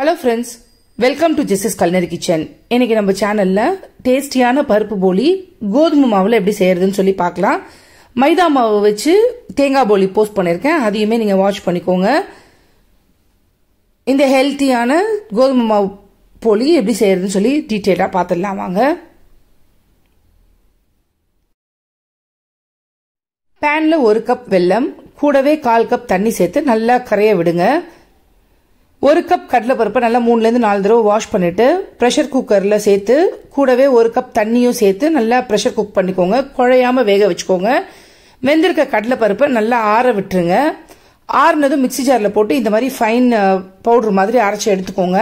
hello friends welcome to ஜெஸ்எஸ் culinary kitchen இன்னைக்கு நம்ம சேனலில் டேஸ்டியான பருப்பு போலி கோதுமை மாவில் எப்படி செய்யறதுன்னு சொல்லி பார்க்கலாம் மைதா மாவு வச்சு தேங்காய் போலி போஸ்ட் பண்ணியிருக்கேன் அதையுமே நீங்கள் வாட்ச் பண்ணிக்கோங்க இந்த ஹெல்த்தியான கோதுமை மாவு போலி எப்படி செய்யறதுன்னு சொல்லி டீட்டெயிலாக பார்த்துடலாம் வாங்க பேனில் ஒரு கப் வெல்லம் கூடவே கால் கப் தண்ணி சேர்த்து நல்லா கரைய விடுங்க ஒரு கப் கடலைப்பருப்பை நல்லா மூணுலேருந்து நாலு தடவை வாஷ் பண்ணிவிட்டு ப்ரெஷர் குக்கரில் சேர்த்து கூடவே ஒரு கப் தண்ணியும் சேர்த்து நல்லா ப்ரெஷர் குக் பண்ணிக்கோங்க குழையாமல் வேக வச்சுக்கோங்க வெந்திருக்க கடலைப்பருப்பை நல்லா ஆற விட்டுருங்க ஆறுனதும் மிக்சி ஜாரில் போட்டு இந்த மாதிரி ஃபைன் பவுடர் மாதிரி அரைச்சி எடுத்துக்கோங்க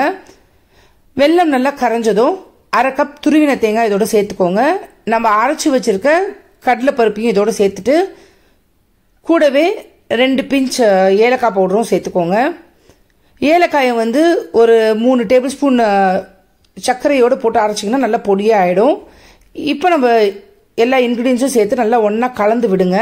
வெல்லம் நல்லா கரைஞ்சதும் அரை கப் துருவின தேங்காய் இதோட சேர்த்துக்கோங்க நம்ம அரைச்சி வச்சுருக்க கடலைப்பருப்பையும் இதோட சேர்த்துட்டு கூடவே ரெண்டு பிஞ்ச் ஏலக்காய் பவுடரும் சேர்த்துக்கோங்க ஏலக்காயை வந்து ஒரு மூணு டேபிள் ஸ்பூன் சர்க்கரையோடு போட்டு அரைச்சிங்கன்னா நல்லா பொடியாக ஆகிடும் இப்போ நம்ம எல்லா இன்க்ரீடியன்ஸும் சேர்த்து நல்லா ஒன்றா கலந்து விடுங்க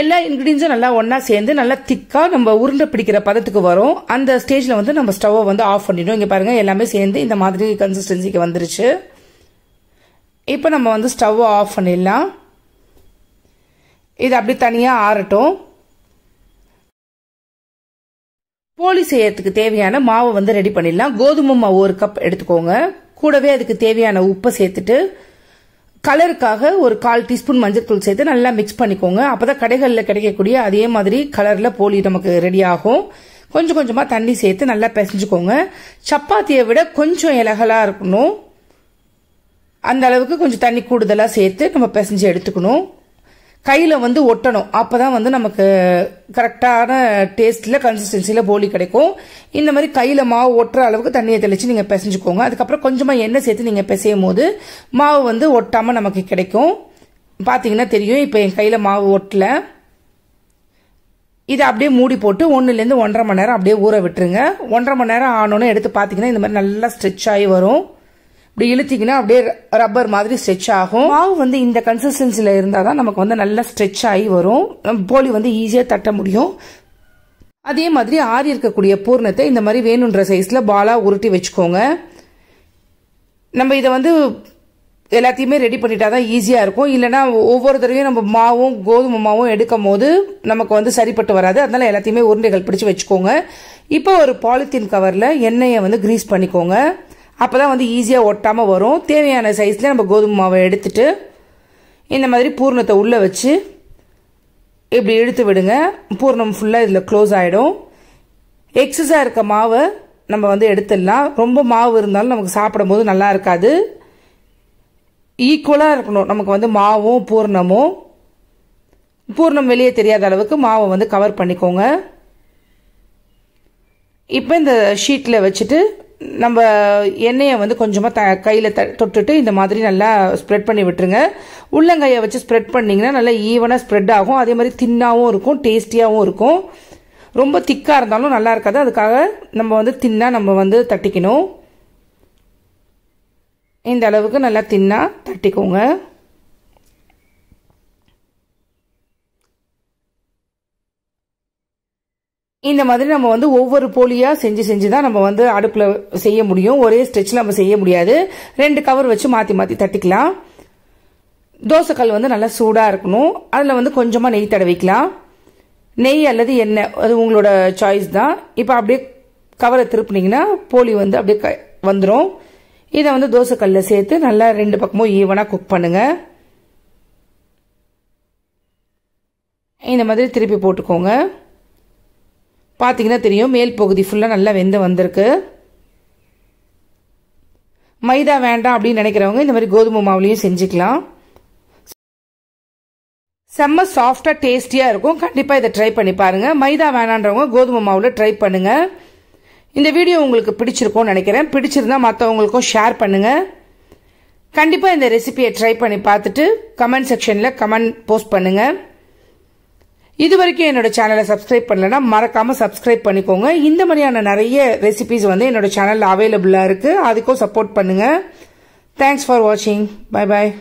எல்லா இன்க்ரீடியன்ஸும் நல்லா ஒன்றா சேர்ந்து நல்லா திக்காக நம்ம உருண்டை பிடிக்கிற பதத்துக்கு வரும் அந்த ஸ்டேஜில் வந்து நம்ம ஸ்டவ்வை வந்து ஆஃப் பண்ணிடும் இங்கே பாருங்கள் எல்லாமே சேர்ந்து இந்த மாதிரி கன்சிஸ்டன்சிக்கு வந்துருச்சு இப்போ நம்ம வந்து ஸ்டவ்வை ஆஃப் பண்ணிடலாம் இது அப்படி தனியாக ஆறட்டும் கோழி செய்யறதுக்கு தேவையான மாவை வந்து ரெடி பண்ணிடலாம் கோதுமை மாவு ஒரு கப் எடுத்துக்கோங்க கூடவே அதுக்கு தேவையான உப்பை சேர்த்துட்டு கலருக்காக ஒரு கால் டீஸ்பூன் மஞ்சள்தூள் சேர்த்து நல்லா மிக்ஸ் பண்ணிக்கோங்க அப்பதான் கடைகளில் கிடைக்கக்கூடிய அதே மாதிரி கலரில் போலி நமக்கு ரெடி ஆகும் கொஞ்சம் கொஞ்சமாக தண்ணி சேர்த்து நல்லா பிசைஞ்சுக்கோங்க சப்பாத்தியை விட கொஞ்சம் இலகலா இருக்கணும் அந்த அளவுக்கு கொஞ்சம் தண்ணி கூடுதலாக சேர்த்து நம்ம பிசைஞ்சு எடுத்துக்கணும் கையில் வந்து ஒட்டணும் அப்போ தான் வந்து நமக்கு கரெக்டான டேஸ்ட்டில் கன்சிஸ்டன்சியில் போலி கிடைக்கும் இந்த மாதிரி கையில் மாவு ஒட்டுற அளவுக்கு தண்ணியை தெளித்து நீங்கள் பிசைஞ்சுக்கோங்க அதுக்கப்புறம் கொஞ்சமாக எண்ணெய் சேர்த்து நீங்கள் பிசையும் போது மாவு வந்து ஒட்டாமல் நமக்கு கிடைக்கும் பார்த்தீங்கன்னா தெரியும் இப்போ என் கையில் மாவு ஒட்டல இதை அப்படியே மூடி போட்டு ஒன்றுலேருந்து ஒன்றரை மணி நேரம் அப்படியே ஊற விட்டுருங்க ஒன்றரை மணி நேரம் ஆனோன்னு எடுத்து பார்த்தீங்கன்னா இந்த மாதிரி நல்லா ஸ்ட்ரெச் ஆகி வரும் இப்படி இழுத்திங்கன்னா அப்படியே ரப்பர் மாதிரி ஸ்ட்ரெச் ஆகும் மாவு வந்து இந்த கன்சிஸ்டன்சில இருந்தால் தான் நமக்கு வந்து நல்லா ஸ்ட்ரெச் ஆகி வரும் போலி வந்து ஈஸியாக தட்ட முடியும் அதே மாதிரி ஆறி இருக்கக்கூடிய பூர்ணத்தை இந்த மாதிரி வேணுன்ற சைஸில் பாலாக உருட்டி வச்சுக்கோங்க நம்ம இதை வந்து எல்லாத்தையுமே ரெடி பண்ணிட்டா தான் ஈஸியாக இருக்கும் இல்லைன்னா ஒவ்வொரு தடவையும் நம்ம மாவும் கோதுமை மாவும் எடுக்கும் போது நமக்கு வந்து சரிப்பட்டு வராது அதனால எல்லாத்தையுமே உருண்டைகள் பிடிச்சி வச்சுக்கோங்க இப்போ ஒரு பாலித்தீன் கவரில் எண்ணெயை வந்து கிரீஸ் பண்ணிக்கோங்க அப்போ தான் வந்து ஈஸியாக ஒட்டாமல் வரும் தேவையான சைஸில் நம்ம கோதுமை மாவை எடுத்துட்டு இந்த மாதிரி பூர்ணத்தை உள்ளே வச்சு இப்படி இழுத்து விடுங்க பூர்ணம் ஃபுல்லாக இதில் க்ளோஸ் ஆகிடும் எக்ஸஸாக இருக்க மாவை நம்ம வந்து எடுத்துடலாம் ரொம்ப மாவு இருந்தாலும் நமக்கு சாப்பிடும் போது நல்லா இருக்காது ஈக்குவலாக இருக்கணும் நமக்கு வந்து மாவும் பூர்ணமும் பூர்ணம் வெளியே தெரியாத அளவுக்கு மாவை வந்து கவர் பண்ணிக்கோங்க இப்போ இந்த ஷீட்டில் வச்சுட்டு நம்ம எண்ணெயை வந்து கொஞ்சமாக த கையில் த தொட்டுட்டு இந்த மாதிரி நல்லா ஸ்ப்ரெட் பண்ணி விட்டுருங்க உள்ளங்கையை வச்சு ஸ்ப்ரெட் பண்ணிங்கன்னா நல்லா ஈவனாக ஸ்ப்ரெட் ஆகும் அதே மாதிரி தின்னாகவும் இருக்கும் டேஸ்டியாகவும் இருக்கும் ரொம்ப திக்காக இருந்தாலும் நல்லா இருக்காது அதுக்காக நம்ம வந்து தின்னாக நம்ம வந்து தட்டிக்கணும் இந்த அளவுக்கு நல்லா தின்னாக தட்டிக்கோங்க இந்த மாதிரி நம்ம வந்து ஒவ்வொரு போலியாக செஞ்சு செஞ்சு தான் நம்ம வந்து அடுப்பில் செய்ய முடியும் ஒரே ஸ்டெச் நம்ம செய்ய முடியாது ரெண்டு கவர் வச்சு மாற்றி மாற்றி தட்டிக்கலாம் தோசைக்கல் வந்து நல்லா சூடாக இருக்கணும் அதில் வந்து கொஞ்சமாக நெய் தடவிக்கலாம் நெய் அல்லது எண்ணெய் அது உங்களோட சாய்ஸ் தான் இப்போ அப்படியே கவரை திருப்பினீங்கன்னா போலி வந்து அப்படியே க வந்துடும் இதை வந்து தோசைக்கல்ல சேர்த்து நல்லா ரெண்டு பக்கமும் ஈவனாக குக் பண்ணுங்கள் இந்த மாதிரி திருப்பி போட்டுக்கோங்க பார்த்திங்கன்னா தெரியும் மேல் பகுதி ஃபுல்லாக நல்லா வெந்து வந்திருக்கு மைதா வேண்டாம் அப்படின்னு நினைக்கிறவங்க இந்த மாதிரி கோதுமை மாவுலேயும் செஞ்சுக்கலாம் செம்ம சாஃப்டாக டேஸ்டியாக இருக்கும் கண்டிப்பாக இதை ட்ரை பண்ணி பாருங்கள் மைதா வேணான்றவங்க கோதுமை மாவில் ட்ரை பண்ணுங்கள் இந்த வீடியோ உங்களுக்கு பிடிச்சிருக்கும்னு நினைக்கிறேன் பிடிச்சிருந்தா மற்றவங்களுக்கும் ஷேர் பண்ணுங்கள் கண்டிப்பாக இந்த ரெசிபியை ட்ரை பண்ணி பார்த்துட்டு கமெண்ட் செக்ஷனில் கமெண்ட் போஸ்ட் பண்ணுங்கள் இது வரைக்கும் என்னோட சேனலை சப்ஸ்கிரைப் பண்ணலன்னா மறக்காம சப்ஸ்கிரைப் பண்ணிக்கோங்க இந்த மாதிரியான நிறைய ரெசிபிஸ் வந்து என்னோட சேனலில் அவைலபிளாக இருக்குது அதுக்கும் சப்போர்ட் பண்ணுங்கள் தேங்க்ஸ் ஃபார் வாட்சிங் பாய் பாய்